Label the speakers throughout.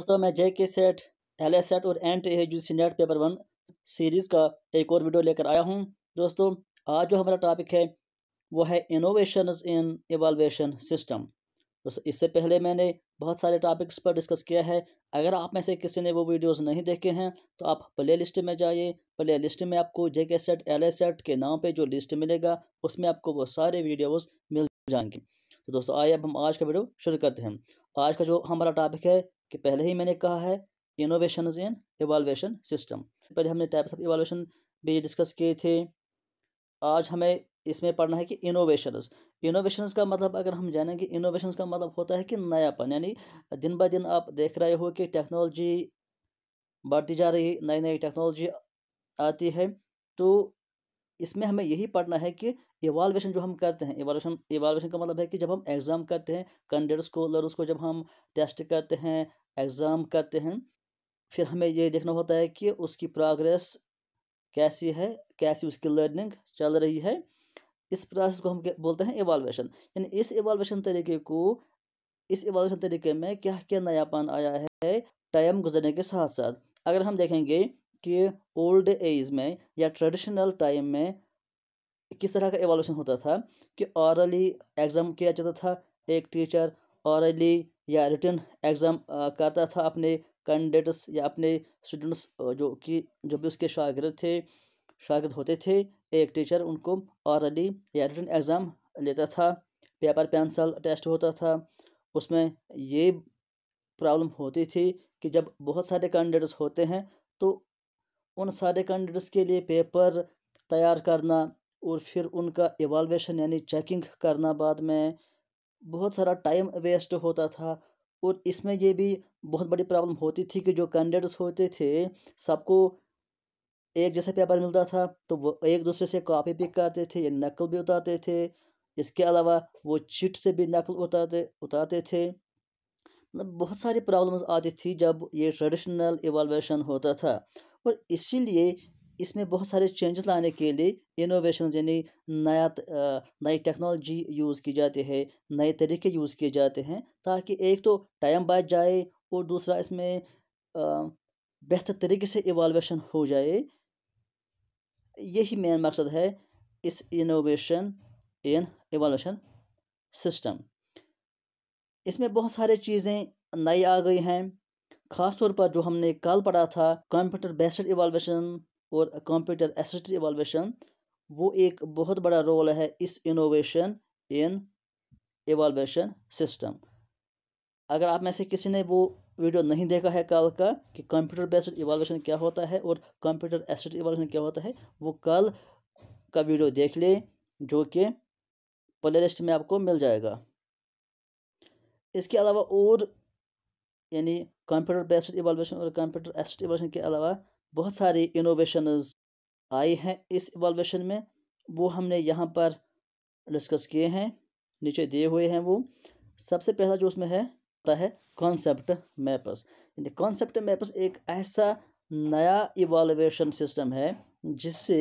Speaker 1: दोस्तों मैं J K SET L S SET और N T A U C NET paper one series का एक और वीडियो लेकर आया हूँ दोस्तों आज जो हमारा टॉपिक है वो है इनोवेशन इन एवलुएशन सिस्टम दोस्तों इससे पहले मैंने बहुत सारे टॉपिक्स पर डिस्कस किया है अगर आप में से किसी ने वो वीडियोस नहीं देखे हैं तो आप प्ले लिस्ट में जाइए प्ले लिस्ट में आपको जे के सेट एल सेट के नाम पे जो लिस्ट मिलेगा उसमें आपको वो सारे वीडियोस मिल जाएंगे तो दोस्तों आइए अब हम आज का वीडियो शुरू करते हैं आज का जो हमारा टॉपिक है कि पहले ही मैंने कहा है इनोवेशन इन एवालुएशन सिस्टम पहले हमने टाइप्स ऑफ एवालुएशन भी डिस्कस किए थे आज हमें इसमें पढ़ना है कि इनोवेशन इनोवेशन का मतलब अगर हम जानेंगे इनोवेशन का मतलब होता है कि नयापन यानी दिन ब दिन आप देख रहे हो कि टेक्नोलॉजी बढ़ती जा रही नई नई टेक्नोलॉजी आती है तो इसमें हमें यही पढ़ना है कि एवालुएशन जो हम करते हैं एवालुएशन एवालुएशन का मतलब है कि जब हम एग्ज़ाम करते हैं कैंडिडेट्स को लर्नर्स को जब हम टेस्ट करते हैं एग्ज़ाम करते हैं फिर हमें ये देखना होता है कि उसकी प्रोग्रेस कैसी है कैसी उसकी लर्निंग चल रही है इस प्रोसेस को हम बोलते हैं एवालुएशन यानी इस एवालुएशन तरीके को इस एवालुएशन तरीके में क्या क्या नयापन आया है टाइम गुजरने के साथ साथ अगर हम देखेंगे कि ओल्ड एज में या ट्रेडिशनल टाइम में किस तरह का एवोल्यूशन होता था कि औरली एग्ज़ाम किया जाता था एक टीचर औरली या रिटर्न एग्ज़ाम करता था अपने कैंडिडेट्स या अपने स्टूडेंट्स जो कि जो भी उसके शागिर्द थे शागिर्द होते थे एक टीचर उनको औरली या रिटर्न एग्ज़ाम लेता था पेपर पेंसिल टेस्ट होता था उसमें ये प्रॉब्लम होती थी कि जब बहुत सारे कैंडिडेट्स होते हैं तो उन सारे कैंडिडेट्स के लिए पेपर तैयार करना और फिर उनका एवालवेशन यानी चेकिंग करना बाद में बहुत सारा टाइम वेस्ट होता था और इसमें ये भी बहुत बड़ी प्रॉब्लम होती थी कि जो कैंडिडेट्स होते थे सबको एक जैसा पेपर मिलता था तो वो एक दूसरे से कॉपी भी करते थे या नकल भी उतारते थे इसके अलावा वो चिट से भी नकल उतारते उतारते थे मतलब बहुत सारी प्रॉब्लम्स आती थी जब ये ट्रेडिशनल एवलुएशन होता था और इसीलिए इसमें बहुत सारे चेंजेस लाने के लिए इनोवेशन यानी नया नई टेक्नोलॉजी यूज़ की जाती है नए तरीके यूज़ किए जाते हैं ताकि एक तो टाइम बच जाए और दूसरा इसमें बेहतर तरीके से इवालवेशन हो जाए यही मेन मकसद है इस इनोवेशन इन इवालवेशन सिस्टम इसमें बहुत सारे चीज़ें नई आ गई हैं ख़ास तौर पर जो हमने कल पढ़ा था कंप्यूटर बेस्ड इवालवेशन और कंप्यूटर असिस्ट एवोल्यूशन वो एक बहुत बड़ा रोल है इस इनोवेशन इन एवोल्यूशन सिस्टम अगर आप में से किसी ने वो वीडियो नहीं देखा है कल का कि कंप्यूटर बेस्ड इवोल्यूशन क्या होता है और कंप्यूटर एसिड इवोल्यूशन क्या होता है वो कल का वीडियो देख ले जो कि प्लेलिस्ट में आपको मिल जाएगा इसके अलावा और यानी कंप्यूटर बेस्ड इवोल्यूशन और कंप्यूटर एसिड इवोल्यूशन के अलावा बहुत सारे इनोवेशनस आए हैं इस इवॉल्वेशन में वो हमने यहाँ पर डिस्कस किए हैं नीचे दिए हुए हैं वो सबसे पहला जो उसमें है होता है कॉन्सेप्ट मैपस यानी कॉन्सेप्ट मैपस एक ऐसा नया इवॉल्वेशन सिस्टम है जिससे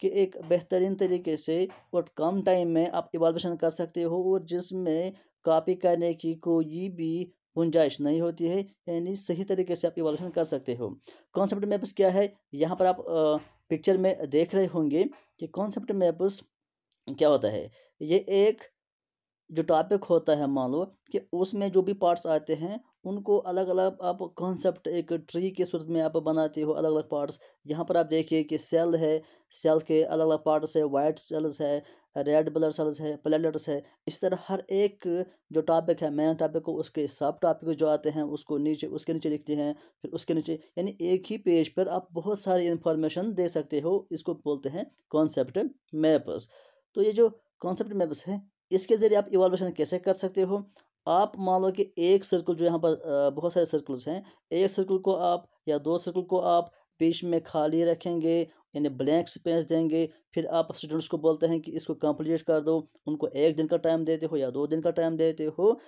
Speaker 1: कि एक बेहतरीन तरीके से और कम टाइम में आप इवॉल्वेशन कर सकते हो और जिसमें कॉपी करने की कोई भी गुंजाइश नहीं होती है यानी सही तरीके से आप इवोल्यूशन कर सकते हो कॉन्सेप्ट मैप्स क्या है यहाँ पर आप पिक्चर में देख रहे होंगे कि कॉन्सेप्ट मैप्स क्या होता है ये एक जो टॉपिक होता है मान लो कि उसमें जो भी पार्ट्स आते हैं उनको अलग अलग आप कॉन्सेप्ट एक ट्री के सूरत में आप बनाते हो अलग अलग पार्ट्स यहाँ पर आप देखिए कि सेल है सेल के अलग अलग पार्ट्स है वाइट सेल्स है रेड ब्लड सेल्स है प्लेटलेट्स है इस तरह हर एक जो टॉपिक है मेन टॉपिक को उसके सब टॉपिक जो आते हैं उसको नीचे उसके नीचे लिखते हैं फिर उसके नीचे यानी एक ही पेज पर आप बहुत सारी इंफॉर्मेशन दे सकते हो इसको बोलते हैं कॉन्सेप्ट मैप्स तो ये जो कॉन्सेप्ट मैप्स है इसके ज़रिए आप इवालुएशन कैसे कर सकते हो आप मान लो कि एक सर्कल जो यहाँ पर बहुत सारे सर्कल्स हैं एक सर्कल को आप या दो सर्कल को आप बीच में खाली रखेंगे यानी ब्लैंक स्पेस देंगे फिर आप स्टूडेंट्स को बोलते हैं कि इसको कंप्लीट कर दो उनको एक दिन का टाइम देते हो या दो दिन का टाइम देते हो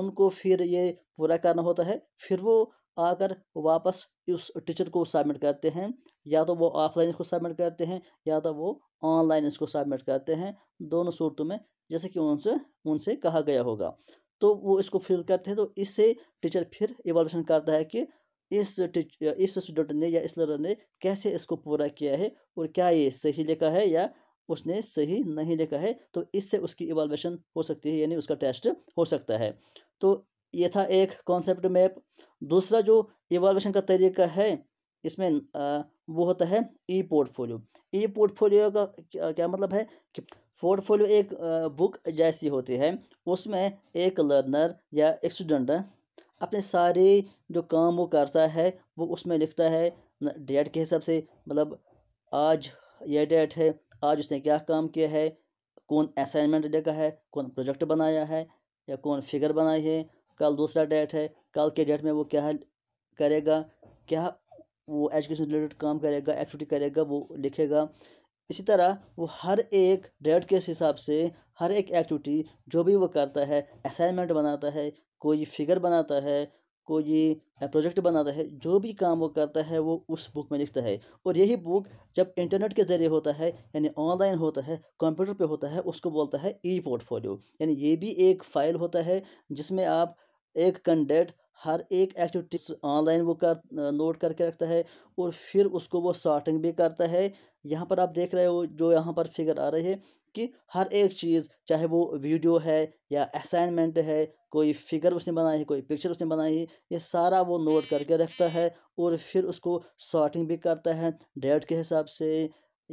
Speaker 1: उनको फिर ये पूरा करना होता है फिर वो आकर वापस उस टीचर को सबमिट करते हैं या तो वो ऑफलाइन इसको सबमिट करते हैं या तो वो ऑनलाइन इसको सबमिट करते हैं दोनों सूरतों में जैसे कि उनसे उनसे कहा गया होगा तो वो इसको फिल करते हैं तो इससे टीचर फिर एवोल्यूशन करता है कि इस इस स्टूडेंट ने या इस लर्नर ने कैसे इसको पूरा किया है और क्या ये सही लिखा है या उसने सही नहीं लिखा है तो इससे उसकी इवॉल्वेशन हो सकती है यानी उसका टेस्ट हो सकता है तो ये था एक कॉन्सेप्ट मैप दूसरा जो इवॉल्वेशन का तरीका है इसमें वो होता है ई पोर्टफोलियो ई पोर्टफोलियो का क्या मतलब है कि पोर्टफोलियो एक बुक जैसी होती है उसमें एक लर्नर या एक स्टूडेंट अपने सारे जो काम वो करता है वो उसमें लिखता है डेट के हिसाब से मतलब आज यह डेट है आज उसने क्या काम किया है कौन असाइनमेंट लिखा है कौन प्रोजेक्ट बनाया है या कौन फिगर बनाई है कल दूसरा डेट है कल के डेट में वो क्या करेगा क्या वो एजुकेशन रिलेटेड काम करेगा एक्टिविटी करेगा वो लिखेगा इसी तरह वो हर एक डेट के हिसाब से हर एक एक्टिविटी जो भी वो करता है असाइनमेंट बनाता है कोई फिगर बनाता है कोई प्रोजेक्ट बनाता है जो भी काम वो करता है वो उस बुक में लिखता है और यही बुक जब इंटरनेट के ज़रिए होता है यानी ऑनलाइन होता है कंप्यूटर पे होता है उसको बोलता है ई पोर्टफोलियो यानी ये भी एक फ़ाइल होता है जिसमें आप एक कंडेट हर एक एक्टिविटी ऑनलाइन वो कर नोट करके रखता है और फिर उसको वो शॉर्टिंग भी करता है यहाँ पर आप देख रहे हो जो यहाँ पर फिगर आ रही है कि हर एक चीज़ चाहे वो वीडियो है या असाइनमेंट है कोई फिगर उसने बनाई है कोई पिक्चर उसने बनाई है ये सारा वो नोट करके रखता है और फिर उसको शॉर्टिंग भी करता है डेट के हिसाब से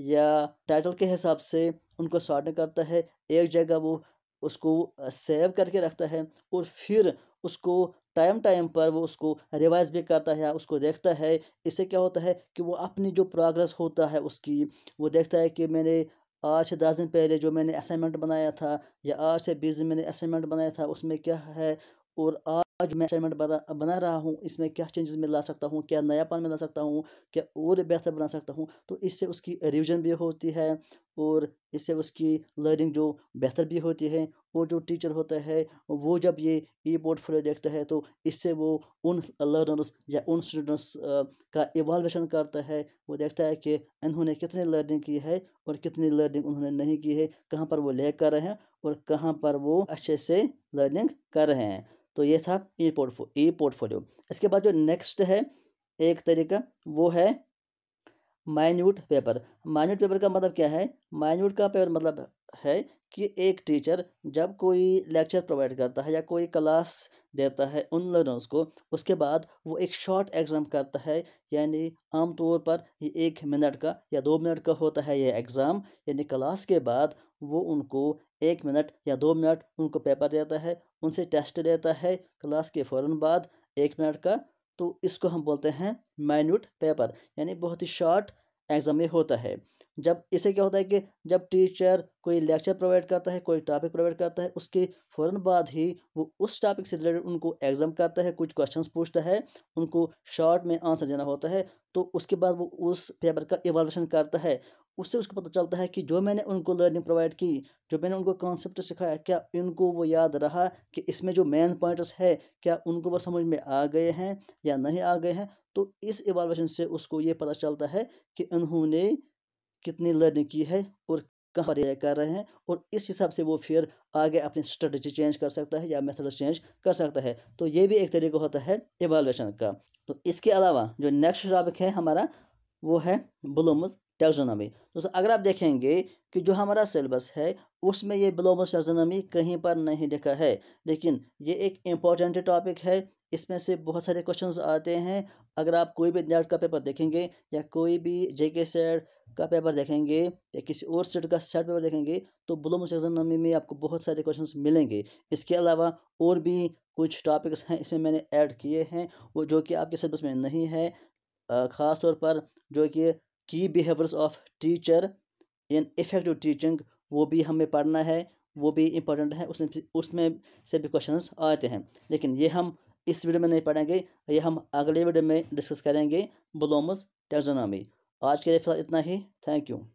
Speaker 1: या टाइटल के हिसाब से उनको शॉर्टिंग करता है एक जगह वो उसको सेव करके रखता है और फिर उसको टाइम टाइम पर वो उसको रिवाइज भी करता है उसको देखता है इससे क्या होता है कि वो अपनी जो प्रोग्रेस होता है उसकी वो देखता है कि मैंने आज से दस दिन पहले जो मैंने असाइनमेंट बनाया था या आज से बीस दिन मैंने असाइनमेंट बनाया था उसमें क्या है और आज आज मैं असाइनमेंट बना रहा हूँ इसमें क्या चेंजेस मैं ला सकता हूँ क्या नयापन में ला सकता हूँ क्या और बेहतर बना सकता हूँ तो इससे उसकी रिविजन भी होती है और इससे उसकी लर्निंग जो बेहतर भी होती है और जो टीचर होता है वो जब ये ई पोर्टफोलियो देखता है तो इससे वो उन लर्नर्स या उन स्टूडेंट्स का इवाल्वेशन करता है वो देखता है कि इन्होंने कितनी लर्निंग की है और कितनी लर्निंग उन्होंने नहीं की है कहाँ पर वो लैग कर रहे हैं और कहाँ पर वो अच्छे से लर्निंग कर रहे हैं तो ये था ई पोर्टफो ई पोर्टफोलियो इसके बाद जो नेक्स्ट है एक तरीका वो है माइन्यूट पेपर माइन्यूट पेपर का मतलब क्या है माइन्यूट का पेपर मतलब है कि एक टीचर जब कोई लेक्चर प्रोवाइड करता है या कोई क्लास देता है उन लर्नर्स को उसके बाद वो एक शॉर्ट एग्ज़ाम करता है यानी आमतौर पर ये एक मिनट का या दो मिनट का होता है ये एग्ज़ाम यानी क्लास के बाद वो उनको एक मिनट या दो मिनट उनको पेपर देता है उनसे टेस्ट लेता है क्लास के फ़ौर बाद एक मिनट का तो इसको हम बोलते हैं माइन्यूट पेपर यानी बहुत ही शॉर्ट एग्ज़ाम में होता है जब इसे क्या होता है कि जब टीचर कोई लेक्चर प्रोवाइड करता है कोई टॉपिक प्रोवाइड करता है उसके फ़ौर बाद ही वो उस टॉपिक से रिलेटेड उनको एग्ज़ाम करता है कुछ क्वेश्चंस पूछता है उनको शॉर्ट में आंसर देना होता है तो उसके बाद वो उस पेपर का एवोल्यूशन करता है उससे उसको पता चलता है कि जो मैंने उनको लर्निंग प्रोवाइड की जो मैंने उनको कॉन्सेप्ट सिखाया क्या उनको वो याद रहा कि इसमें जो मेन पॉइंट्स है क्या उनको वो समझ में आ गए हैं या नहीं आ गए हैं तो इस एवालुएशन से उसको ये पता चलता है कि उन्होंने कितनी लर्निंग की है और कहाँ पर कर रहे हैं और इस हिसाब से वो फिर आगे अपनी स्ट्रेटजी चेंज कर सकता है या मेथड चेंज कर सकता है तो ये भी एक तरीका होता है एवालुएशन का तो इसके अलावा जो नेक्स्ट टॉपिक है हमारा वो है ब्लूम्स टेक्जोनॉमी दोस्तों अगर आप देखेंगे कि जो हमारा सिलेबस है उसमें ये ग्लोबल टेक्जोनॉमी कहीं पर नहीं लिखा है लेकिन ये एक इम्पॉर्टेंट टॉपिक है इसमें से बहुत सारे क्वेश्चंस आते हैं अगर आप कोई भी नेट का पेपर देखेंगे या कोई भी जेके सेट का पेपर देखेंगे या किसी और सेट का सेट पेपर देखेंगे तो ब्लूम टेक्जोनॉमी में आपको बहुत सारे क्वेश्चन मिलेंगे इसके अलावा और भी कुछ टॉपिक्स हैं इसमें मैंने ऐड किए हैं वो जो कि आपके सिलेबस में नहीं है ख़ास तौर पर जो कि की behaviours of teacher in effective teaching वो भी हमें पढ़ना है वो भी इम्पोर्टेंट है उसमें उसमें से भी क्वेश्चंस आते हैं लेकिन ये हम इस वीडियो में नहीं पढ़ेंगे ये हम अगले वीडियो में डिस्कस करेंगे बलोमस टेक्सोनॉमी आज के लिए फिलहाल इतना ही थैंक यू